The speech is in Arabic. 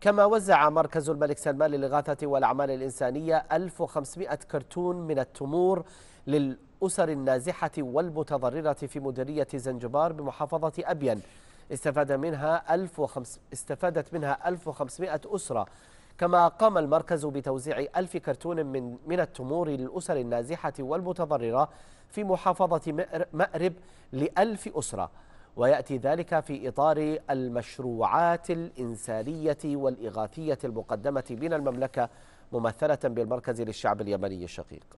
كما وزع مركز الملك سلمان للإغاثة والأعمال الإنسانية 1500 كرتون من التمور للأسر النازحة والمتضررة في مديرية زنجبار بمحافظة أبين استفاد منها 1500 استفادت منها 1500 أسرة كما قام المركز بتوزيع ألف كرتون من, من التمور للأسر النازحة والمتضررة في محافظة مأرب لألف أسرة ويأتي ذلك في إطار المشروعات الإنسانية والإغاثية المقدمة من المملكة ممثلة بالمركز للشعب اليمني الشقيق